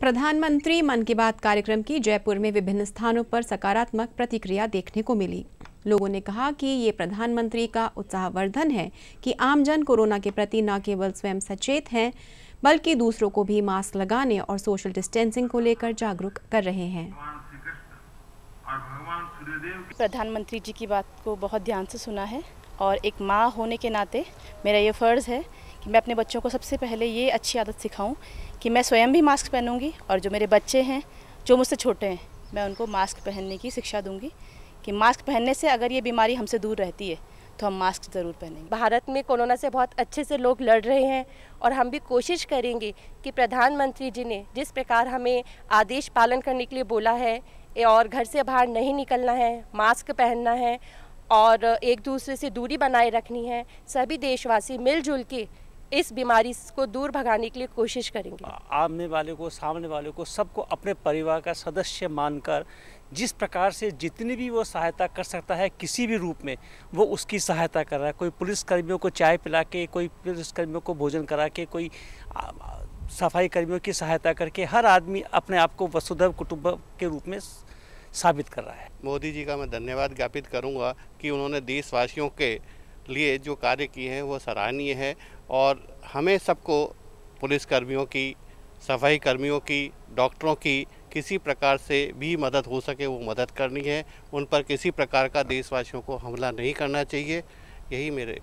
प्रधानमंत्री मन की बात कार्यक्रम की जयपुर में विभिन्न स्थानों पर सकारात्मक प्रतिक्रिया देखने को मिली लोगों ने कहा कि ये प्रधानमंत्री का उत्साहवर्धन है कि आमजन कोरोना के प्रति न केवल स्वयं सचेत हैं बल्कि दूसरों को भी मास्क लगाने और सोशल डिस्टेंसिंग को लेकर जागरूक कर रहे हैं प्रधानमंत्री जी की बात को बहुत ध्यान से सुना है और एक माँ होने के नाते मेरा ये फ़र्ज़ है कि मैं अपने बच्चों को सबसे पहले ये अच्छी आदत सिखाऊं कि मैं स्वयं भी मास्क पहनूंगी और जो मेरे बच्चे हैं जो मुझसे छोटे हैं मैं उनको मास्क पहनने की शिक्षा दूंगी कि मास्क पहनने से अगर ये बीमारी हमसे दूर रहती है तो हम मास्क ज़रूर पहनेंगे भारत में कोरोना से बहुत अच्छे से लोग लड़ रहे हैं और हम भी कोशिश करेंगे कि प्रधानमंत्री जी ने जिस प्रकार हमें आदेश पालन करने के लिए बोला है और घर से बाहर नहीं निकलना है मास्क पहनना है और एक दूसरे से दूरी बनाए रखनी है सभी देशवासी मिलजुल के इस बीमारी को दूर भगाने के लिए कोशिश करेंगे आमने वाले को सामने वाले को सबको अपने परिवार का सदस्य मानकर जिस प्रकार से जितनी भी वो सहायता कर सकता है किसी भी रूप में वो उसकी सहायता कर रहा है कोई पुलिस कर्मियों को चाय पिला के कोई पुलिसकर्मियों को भोजन करा के कोई सफाई कर्मियों की सहायता करके हर आदमी अपने आप को वसुधैव कुटुंब के रूप में साबित कर रहा है मोदी जी का मैं धन्यवाद ज्ञापित करूँगा कि उन्होंने देशवासियों के लिए जो कार्य किए हैं वो सराहनीय है और हमें सबको पुलिस कर्मियों की सफाई कर्मियों की डॉक्टरों की किसी प्रकार से भी मदद हो सके वो मदद करनी है उन पर किसी प्रकार का देशवासियों को हमला नहीं करना चाहिए यही मेरे